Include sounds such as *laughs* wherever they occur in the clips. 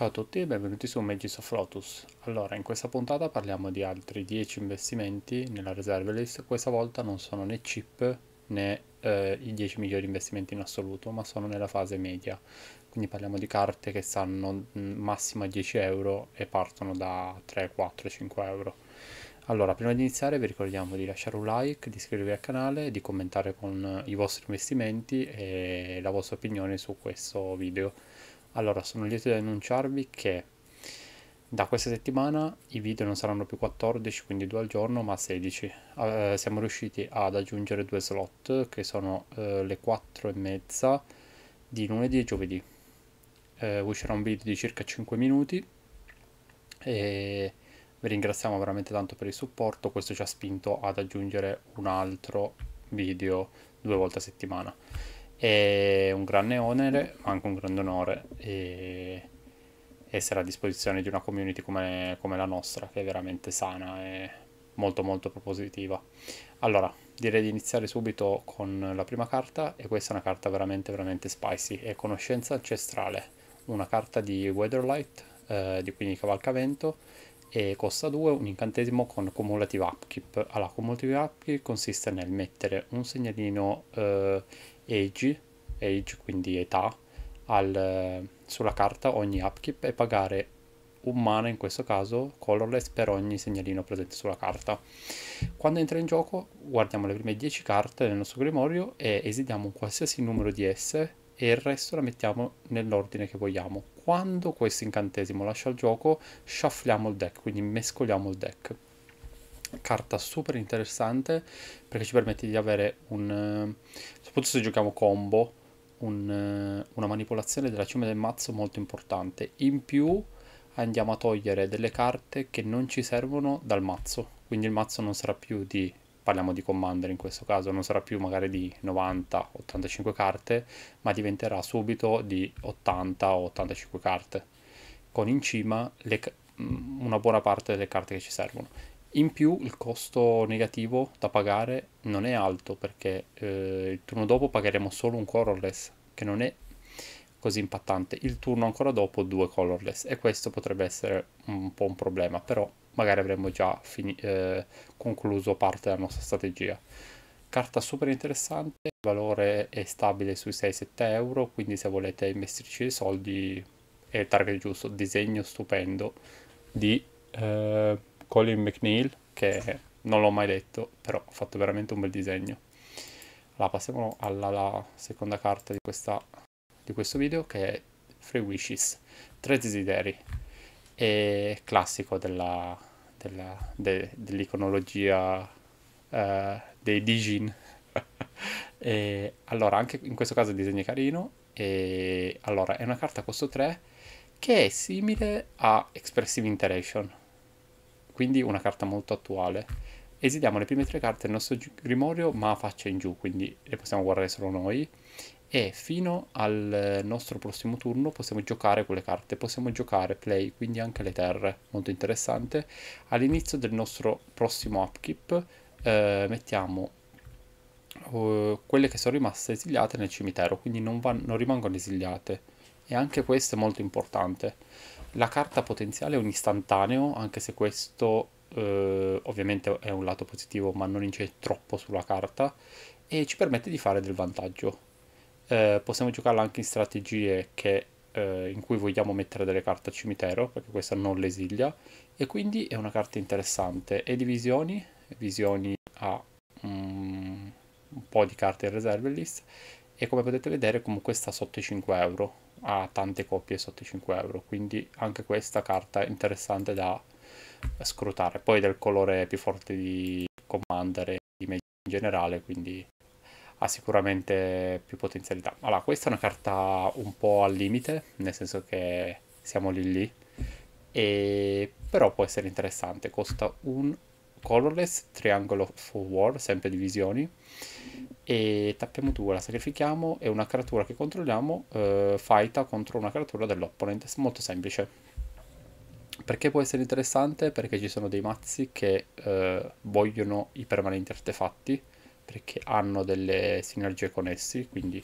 Ciao a tutti e benvenuti su Magis of Lotus. Allora, in questa puntata parliamo di altri 10 investimenti nella reserve list. Questa volta non sono né chip né eh, i 10 migliori investimenti in assoluto, ma sono nella fase media. Quindi parliamo di carte che stanno mm, massimo a 10 euro e partono da 3, 4, 5 euro. Allora, prima di iniziare vi ricordiamo di lasciare un like, di iscrivervi al canale, di commentare con eh, i vostri investimenti e la vostra opinione su questo video. Allora, sono lieto di annunciarvi che da questa settimana i video non saranno più 14, quindi 2 al giorno, ma 16. Uh, ah, eh, siamo riusciti ad aggiungere due slot che sono uh, le 4 e mezza di lunedì e giovedì. Uh, uscirà un video di circa 5 minuti e vi ringraziamo veramente tanto per il supporto, questo ci ha spinto ad aggiungere un altro video due volte a settimana. È un grande onere, ma anche un grande onore e essere a disposizione di una community come, come la nostra, che è veramente sana e molto molto propositiva. Allora, direi di iniziare subito con la prima carta e questa è una carta veramente veramente spicy, è Conoscenza Ancestrale, una carta di Weatherlight, eh, di quindi Cavalcamento, e costa 2 un incantesimo con cumulative upkeep. Allora, cumulative upkeep consiste nel mettere un segnalino eh, age, age, quindi età, al, sulla carta ogni upkeep e pagare un mana in questo caso colorless per ogni segnalino presente sulla carta. Quando entra in gioco guardiamo le prime 10 carte del nostro grimorio e esiliamo un qualsiasi numero di esse e il resto la mettiamo nell'ordine che vogliamo. Quando questo incantesimo lascia il gioco, shuffliamo il deck, quindi mescoliamo il deck. Carta super interessante perché ci permette di avere un... Eh, soprattutto se giochiamo combo, un, eh, una manipolazione della cima del mazzo molto importante. In più andiamo a togliere delle carte che non ci servono dal mazzo, quindi il mazzo non sarà più di parliamo di Commander in questo caso, non sarà più magari di 90-85 carte, ma diventerà subito di 80 85 carte, con in cima le, mm, una buona parte delle carte che ci servono. In più il costo negativo da pagare non è alto perché eh, il turno dopo pagheremo solo un colorless che non è così impattante, il turno ancora dopo due colorless e questo potrebbe essere un po' un problema, però magari avremmo già fini- eh, concluso parte della nostra strategia. Carta super interessante, il valore è stabile sui 6-7 euro, quindi se volete investirci dei soldi è il target giusto. Disegno stupendo di eh, Colin McNeil, che non l'ho mai detto, però ha fatto veramente un bel disegno. Allora, passiamo alla seconda carta di, questa, di questo video, che è Free Wishes, tre desideri e classico della, della, de, dell'iconologia eh, dei Dijin. *laughs* e, allora, anche in questo caso il disegno è carino. E, allora, è una carta costo 3 che è simile a Expressive Interaction, quindi una carta molto attuale. Esiliamo le prime tre carte del nostro grimorio ma a faccia in giù, quindi le possiamo guardare solo noi e fino al eh, nostro prossimo turno possiamo giocare quelle carte, possiamo giocare play, quindi anche le terre, molto interessante. All'inizio del nostro prossimo upkeep eh, mettiamo eh, quelle che sono rimaste esiliate nel cimitero, quindi non, van, non rimangono esiliate e anche questo è molto importante. La carta potenziale è un istantaneo, anche se questo eh, ovviamente è un lato positivo ma non incide troppo sulla carta e ci permette di fare del vantaggio eh, possiamo giocarla anche in strategie che, eh, in cui vogliamo mettere delle carte a cimitero, perché questa non lesiglia, e quindi è una carta interessante. E di visioni, visioni ha mm, un po' di carte in reserve list, e come potete vedere comunque sta sotto i 5 euro, ha tante coppie sotto i 5 euro, quindi anche questa carta è interessante da scrutare. Poi del colore più forte di Commander e di Magic in generale, quindi ha sicuramente più potenzialità. Allora, questa è una carta un po' al limite, nel senso che siamo lì lì, e... però può essere interessante. Costa un colorless triangle of war, sempre divisioni, e tappiamo due, la sacrifichiamo e una creatura che controlliamo eh, fighta contro una creatura dell'opponente. molto semplice. Perché può essere interessante? Perché ci sono dei mazzi che eh, vogliono i permanenti artefatti, perché hanno delle sinergie con essi, quindi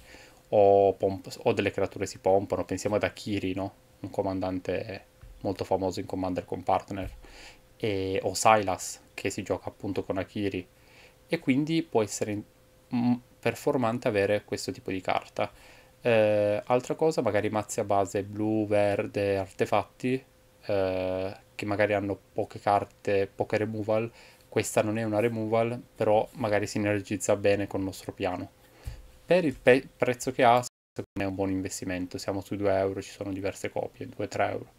o, pomp- o delle creature si pompano, pensiamo ad Akiri, no? un comandante molto famoso in Commander con partner, e, o Silas che si gioca appunto con Akiri, e quindi può essere mm, performante avere questo tipo di carta. Eh, altra cosa, magari mazze a base blu, verde, artefatti, eh, che magari hanno poche carte, poche removal, questa non è una removal, però magari sinergizza bene con il nostro piano. Per il pe prezzo che ha, secondo me è un buon investimento. Siamo sui 2 euro, ci sono diverse copie, 2-3 euro.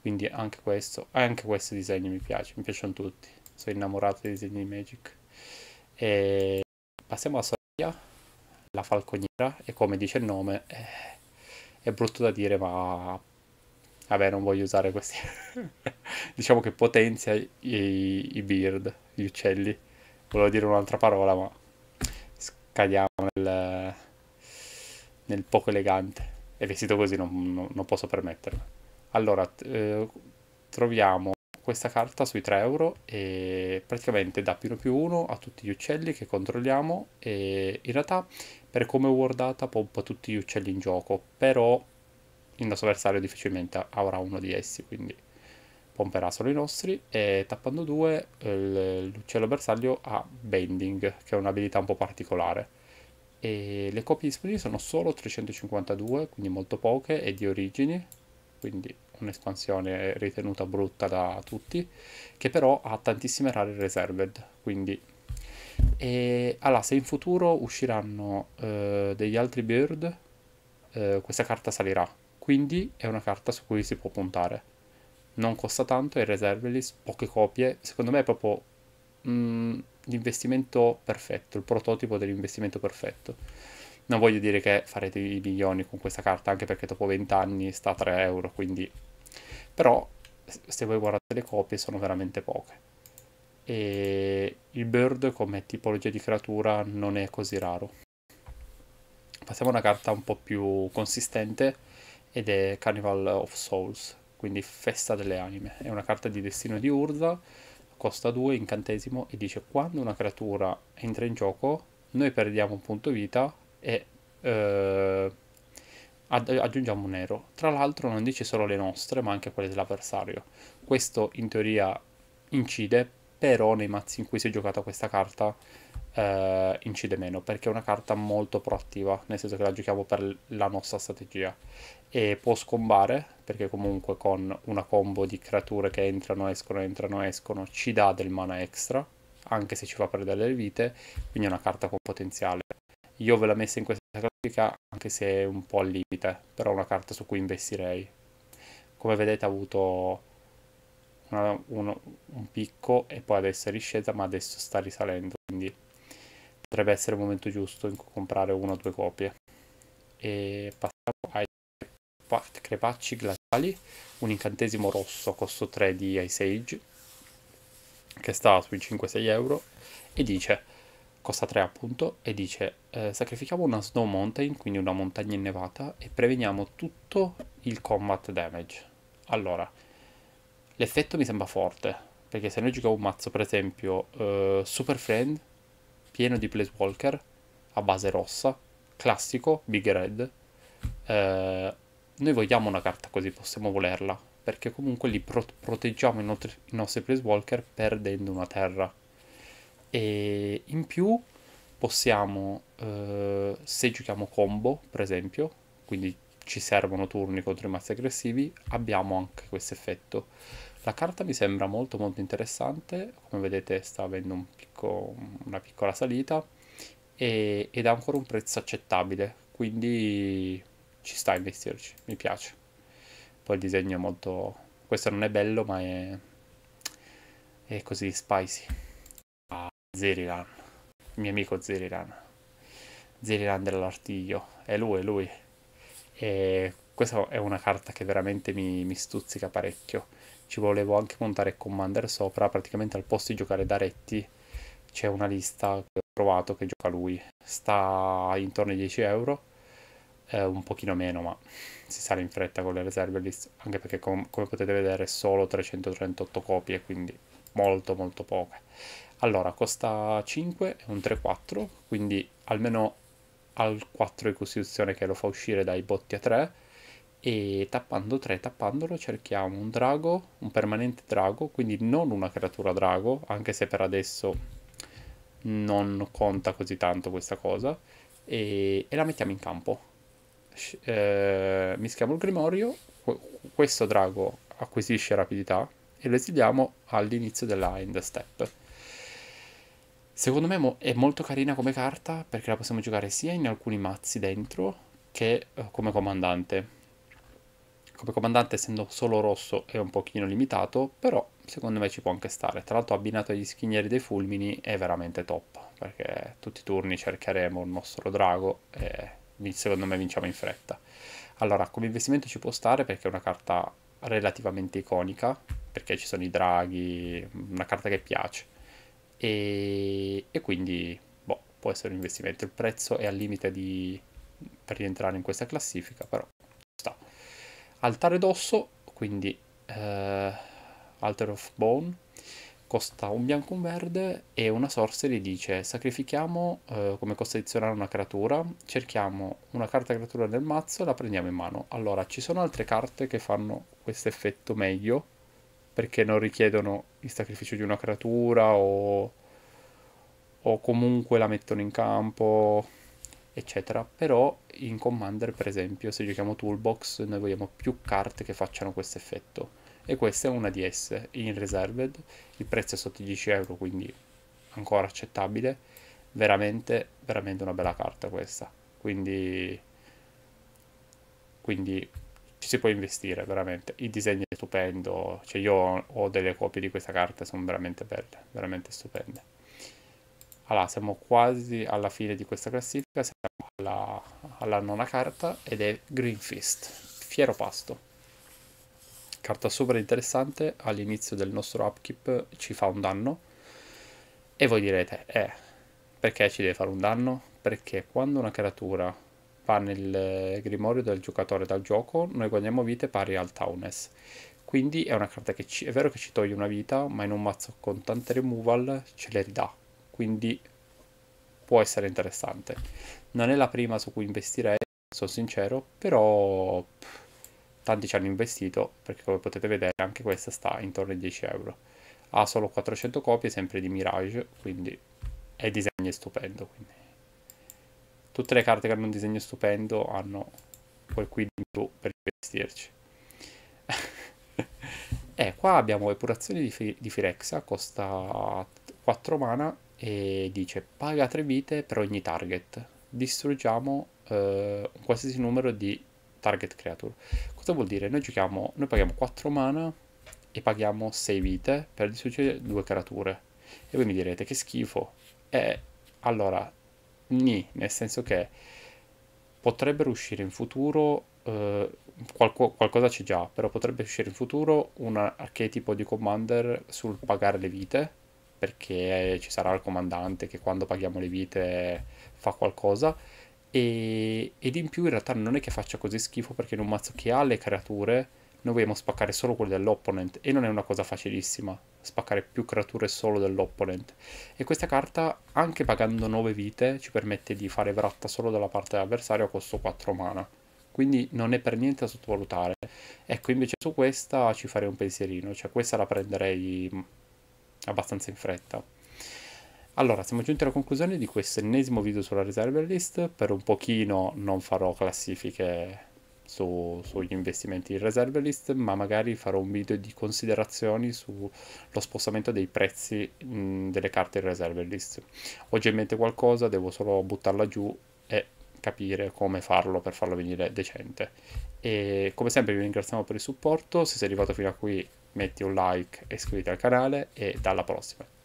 Quindi anche questo, anche questi disegni mi piace, mi piacciono tutti. Sono innamorato dei disegni di Magic. E passiamo alla Soraya, la falconiera, e come dice il nome, è, eh, è brutto da dire, ma vabbè non voglio usare questi *laughs* diciamo che potenzia i, i, beard gli uccelli. Volevo dire un'altra parola, ma scadiamo nel, nel poco elegante. E vestito così non, non, non posso permetterlo. Allora, eh, troviamo questa carta sui 3 euro e praticamente da più più 1 a tutti gli uccelli che controlliamo e in realtà per come è wardata pompa tutti gli uccelli in gioco però il nostro avversario difficilmente avrà uno di essi quindi pomperà solo i nostri e tappando 2 l'uccello bersaglio ha Bending, che è un'abilità un po' particolare. E le copie disponibili sono solo 352, quindi molto poche, e di origini, quindi un'espansione ritenuta brutta da tutti, che però ha tantissime rare reserved, quindi... E, allora, se in futuro usciranno eh, degli altri bird, eh, questa carta salirà, quindi è una carta su cui si può puntare non costa tanto, è Reserveless, poche copie, secondo me è proprio mh, mm, l'investimento perfetto, il prototipo dell'investimento perfetto. Non voglio dire che farete i milioni con questa carta, anche perché dopo 20 anni sta a 3 euro, quindi... Però, se voi guardate le copie, sono veramente poche. E il bird come tipologia di creatura non è così raro. Passiamo a una carta un po' più consistente, ed è Carnival of Souls, quindi Festa delle Anime. È una carta di destino di Urza, costa 2, incantesimo, e dice quando una creatura entra in gioco, noi perdiamo un punto vita e eh, aggiungiamo un nero. Tra l'altro non dice solo le nostre, ma anche quelle dell'avversario. Questo in teoria incide, però nei mazzi in cui si è giocata questa carta eh, incide meno, perché è una carta molto proattiva, nel senso che la giochiamo per la nostra strategia. E può scombare, perché comunque con una combo di creature che entrano, escono, entrano, escono, ci dà del mana extra, anche se ci fa perdere le vite, quindi è una carta con potenziale. Io ve l'ho messa in questa classifica anche se è un po' al limite, però è una carta su cui investirei. Come vedete ha avuto una, uno, un picco e poi adesso è riscesa, ma adesso sta risalendo, quindi potrebbe essere il momento giusto in cui comprare una o due copie. E passiamo ai crepacci glaciali un incantesimo rosso costo 3 di Ice Age che sta sui 5-6 euro e dice costa 3 appunto e dice eh, sacrifichiamo una snow mountain quindi una montagna innevata e preveniamo tutto il combat damage allora l'effetto mi sembra forte perché se noi giochiamo un mazzo per esempio eh, super friend pieno di Walker, a base rossa classico big red eh, noi vogliamo una carta così, possiamo volerla, perché comunque li pro- proteggiamo i, nostri, i nostri place perdendo una terra. E in più possiamo, eh, se giochiamo combo, per esempio, quindi ci servono turni contro i mazzi aggressivi, abbiamo anche questo effetto. La carta mi sembra molto molto interessante, come vedete sta avendo un picco, una piccola salita e, ed ha ancora un prezzo accettabile, quindi ci sta a investirci, mi piace. Poi il disegno è molto... questo non è bello ma è, è così spicy. Ah, Zeriran, il mio amico Zeriran. Zeriran dell'artiglio, è lui, è lui. E questa è una carta che veramente mi, mi stuzzica parecchio. Ci volevo anche montare Commander sopra, praticamente al posto di giocare da Retti c'è una lista che ho trovato che gioca lui. Sta intorno ai 10 euro eh, un pochino meno, ma si sale in fretta con le reserve list, anche perché com come potete vedere solo 338 copie, quindi molto molto poche. Allora, costa 5, è un 3-4, quindi almeno al 4 di costituzione che lo fa uscire dai botti a 3, e tappando 3, tappandolo cerchiamo un drago, un permanente drago, quindi non una creatura drago, anche se per adesso non conta così tanto questa cosa, e, e la mettiamo in campo eh, mischiamo il grimorio, questo drago acquisisce rapidità e lo esiliamo all'inizio della end step. Secondo me è molto carina come carta perché la possiamo giocare sia in alcuni mazzi dentro che eh, come comandante. Come comandante essendo solo rosso è un pochino limitato, però secondo me ci può anche stare. Tra l'altro abbinato agli schinieri dei fulmini è veramente top, perché tutti i turni cercheremo il nostro drago e secondo me vinciamo in fretta. Allora, come investimento ci può stare perché è una carta relativamente iconica, perché ci sono i draghi, una carta che piace. E, e quindi, boh, può essere un investimento. Il prezzo è al limite di, per rientrare in questa classifica, però sta. Altare d'osso, quindi eh, Altar of Bone, costa un bianco un verde e una sorcery gli dice sacrifichiamo eh, come costa addizionale una creatura, cerchiamo una carta creatura nel mazzo e la prendiamo in mano. Allora, ci sono altre carte che fanno questo effetto meglio perché non richiedono il sacrificio di una creatura o, o comunque la mettono in campo, eccetera. Però in Commander, per esempio, se giochiamo Toolbox, noi vogliamo più carte che facciano questo effetto e questa è una di esse, in reserved, il prezzo è sotto i 10 euro quindi ancora accettabile, veramente, veramente una bella carta questa, quindi, quindi ci si può investire veramente, il disegno è stupendo, cioè io ho delle copie di questa carta, sono veramente belle, veramente stupende. Allora, siamo quasi alla fine di questa classifica, siamo alla, alla nona carta ed è Green Fist, fiero pasto. Carta super interessante, all'inizio del nostro upkeep ci fa un danno e voi direte, eh, perché ci deve fare un danno? Perché quando una creatura va nel grimorio del giocatore dal gioco, noi guadagniamo vite pari al Taunus Quindi è una carta che ci, è vero che ci toglie una vita, ma in un mazzo con tante removal ce le ridà. Quindi può essere interessante. Non è la prima su cui investirei, sono sincero, però... Pff, tanti ci hanno investito perché come potete vedere anche questa sta intorno ai 10 euro ha solo 400 copie sempre di Mirage quindi è disegno stupendo quindi. tutte le carte che hanno un disegno stupendo hanno quel qui in più per investirci *laughs* e eh, qua abbiamo epurazione di, Fi di Firexa costa 4 mana e dice paga 3 vite per ogni target distruggiamo eh, un qualsiasi numero di target creature questo vuol dire noi giochiamo, noi paghiamo 4 mana e paghiamo 6 vite per distruggere due creature. E voi mi direte che schifo. E allora, ni, nel senso che potrebbero uscire in futuro, eh, qualco, qualcosa c'è già, però potrebbe uscire in futuro un archetipo di commander sul pagare le vite, perché ci sarà il comandante che quando paghiamo le vite fa qualcosa e, ed in più in realtà non è che faccia così schifo perché in un mazzo che ha le creature noi vogliamo spaccare solo quelle dell'opponent e non è una cosa facilissima spaccare più creature solo dell'opponent e questa carta anche pagando 9 vite ci permette di fare vratta solo dalla parte dell'avversario a costo 4 mana quindi non è per niente da sottovalutare ecco invece su questa ci farei un pensierino cioè questa la prenderei abbastanza in fretta allora, siamo giunti alla conclusione di questo ennesimo video sulla reserve list. Per un pochino non farò classifiche su, sugli investimenti in reserve list, ma magari farò un video di considerazioni sullo spostamento dei prezzi mh, delle carte in reserve list. Ho già in mente qualcosa, devo solo buttarla giù e capire come farlo per farlo venire decente. E come sempre vi ringraziamo per il supporto, se sei arrivato fino a qui metti un like e iscriviti al canale e dalla prossima.